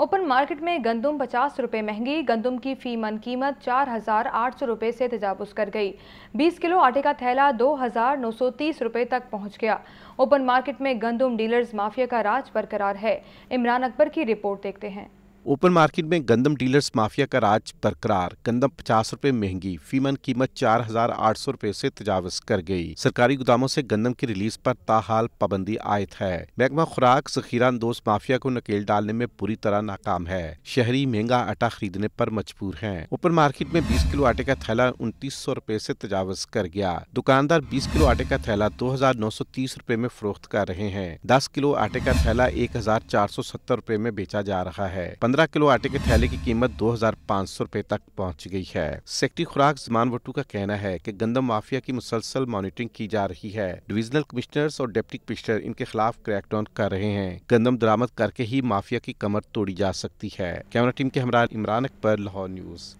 open market में गंदम पचास रुपये महंगी गंदम की फी मन कीमत चार हज़ार आठ सौ रुपये से तजावुज़ कर गई बीस किलो आटे का थैला दो हज़ार नौ सौ तीस रुपये तक पहुँच गया ओपन मार्केट में गंदम डीलर्स माफिया का राज बरकरार है इमरान अकबर की रिपोर्ट देखते हैं ओपन मार्केट में गंदम डीलर्स माफिया का राज बरकरार गंदम पचास रूपए महंगी फीमन कीमत चार हजार आठ सौ रूपए ऐसी तजावज कर गई सरकारी गोदामों से गंदम की रिलीज पर ताहाल पाबंदी आयत है महकमा खुराक जखीरा अंदोज माफिया को नकेल डालने में पूरी तरह नाकाम है शहरी महंगा आटा खरीदने पर मजबूर है ओपन मार्केट में बीस किलो आटे का थैला उनतीस सौ रूपए ऐसी तजावज कर गया दुकानदार बीस किलो आटे का थैला दो हजार नौ सौ तीस रूपए में फरोख्त कर रहे हैं दस किलो आटे का थैला एक हजार चार सौ सत्तर रूपए में बेचा जा रहा है पंद्रह किलो आटे के थैले की कीमत दो हजार पाँच सौ रूपए तक पहुंच गई है सेक्टी खुराक जमान वटू का कहना है कि गंदम माफिया की मुसलसल मॉनिटरिंग की जा रही है डिविजनल कमिश्नर्स और डिप्टी कमिश्नर इनके खिलाफ क्रैकडाउन कर रहे हैं गंदम दरामद करके ही माफिया की कमर तोड़ी जा सकती है कैमरा टीम के हमरान इमरान अकबर लाहौर न्यूज